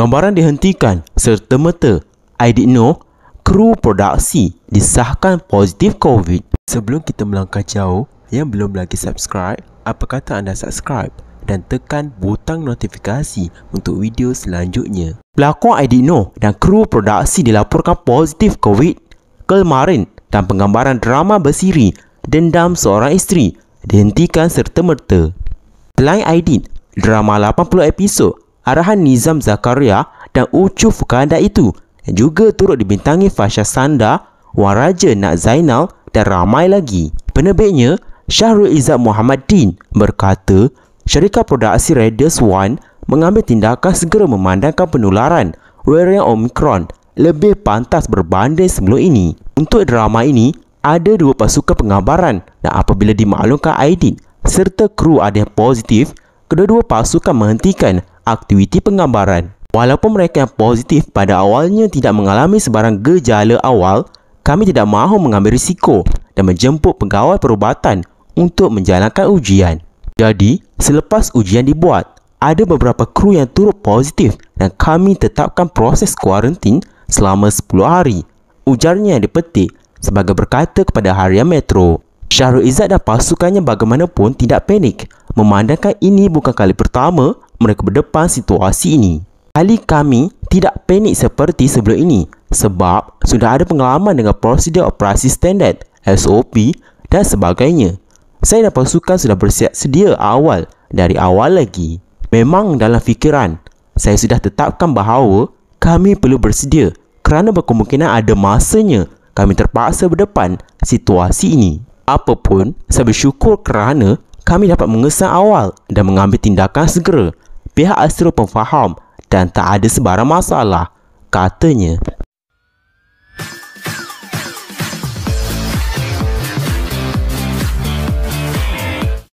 gambaran dihentikan serta-merta. I did know kru produksi disahkan positif COVID. Sebelum kita melangkah jauh, yang belum lagi subscribe, apa kata anda subscribe dan tekan butang notifikasi untuk video selanjutnya. Pelakon I did know dan kru produksi dilaporkan positif COVID kemarin dan penggambaran drama bersiri Dendam Seorang Isteri dihentikan serta-merta. Selain Aidit, drama 80 episod arahan Nizam Zakaria dan Ucu Fukanda itu yang juga turut dibintangi Fasha Sanda, Wan Raja Nak Zainal dan ramai lagi. Penerbitnya, Syahrul Izzat Muhammad berkata syarikat produksi Raiders One mengambil tindakan segera memandangkan penularan varian Omicron lebih pantas berbanding sebelum ini. Untuk drama ini, ada dua pasukan pengabaran dan apabila dimaklumkan Aidin serta kru ada yang positif, kedua-dua pasukan menghentikan aktiviti penggambaran. Walaupun mereka yang positif pada awalnya tidak mengalami sebarang gejala awal, kami tidak mahu mengambil risiko dan menjemput pegawai perubatan untuk menjalankan ujian. Jadi, selepas ujian dibuat, ada beberapa kru yang turut positif dan kami tetapkan proses kuarantin selama 10 hari. Ujarnya yang dipetik sebagai berkata kepada harian Metro. Syahrul Izzat dan pasukannya bagaimanapun tidak panik memandangkan ini bukan kali pertama mereka berdepan situasi ini. Ahli kami tidak panik seperti sebelum ini sebab sudah ada pengalaman dengan prosedur operasi standard, SOP dan sebagainya. Saya dan pasukan sudah bersiap sedia awal dari awal lagi. Memang dalam fikiran, saya sudah tetapkan bahawa kami perlu bersedia kerana berkemungkinan ada masanya kami terpaksa berdepan situasi ini. Apapun, saya bersyukur kerana kami dapat mengesan awal dan mengambil tindakan segera pihak Astro pun faham dan tak ada sebarang masalah, katanya.